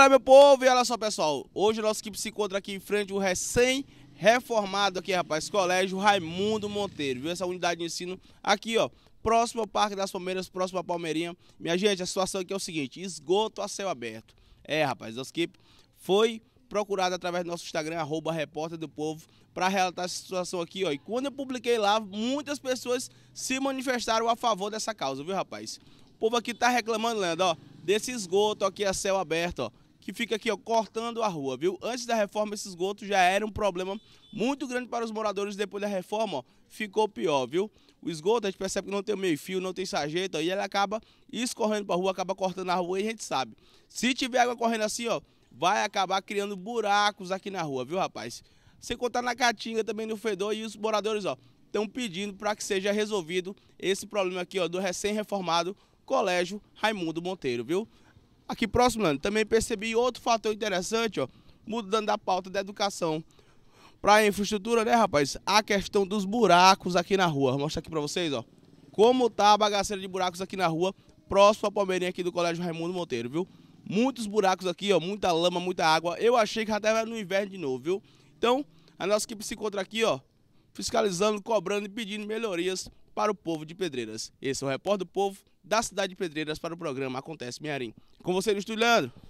Olá meu povo, e olha só pessoal, hoje a nossa equipe se encontra aqui em frente ao recém reformado aqui rapaz, colégio Raimundo Monteiro, viu essa unidade de ensino aqui ó, próximo ao Parque das Palmeiras, próximo à Palmeirinha, minha gente a situação aqui é o seguinte, esgoto a céu aberto, é rapaz, nossa equipe foi procurada através do nosso Instagram, arroba repórter do povo, para relatar essa situação aqui ó, e quando eu publiquei lá, muitas pessoas se manifestaram a favor dessa causa, viu rapaz, o povo aqui tá reclamando Leandro ó, Desse esgoto aqui a céu aberto, ó que fica aqui ó, cortando a rua, viu? Antes da reforma, esse esgoto já era um problema muito grande para os moradores. Depois da reforma, ó, ficou pior, viu? O esgoto, a gente percebe que não tem meio fio, não tem sarjeta, e ele acaba escorrendo para a rua, acaba cortando a rua, e a gente sabe. Se tiver água correndo assim, ó, vai acabar criando buracos aqui na rua, viu, rapaz? Sem contar na caatinga também no fedor, e os moradores, ó, estão pedindo para que seja resolvido esse problema aqui, ó, do recém-reformado Colégio Raimundo Monteiro, viu? Aqui próximo, Lani, também percebi outro fator interessante, ó, mudando a pauta da educação para infraestrutura, né, rapaz? A questão dos buracos aqui na rua. Vou mostrar aqui para vocês, ó. Como tá a bagaceira de buracos aqui na rua, próximo à Palmeirinha aqui do Colégio Raimundo Monteiro, viu? Muitos buracos aqui, ó, muita lama, muita água. Eu achei que até era no inverno de novo, viu? Então, a nossa equipe se encontra aqui, ó, fiscalizando, cobrando e pedindo melhorias para o povo de Pedreiras. Esse é o Repórter do Povo da cidade de Pedreiras para o programa Acontece Mearim. Com você no estúdio, Leandro.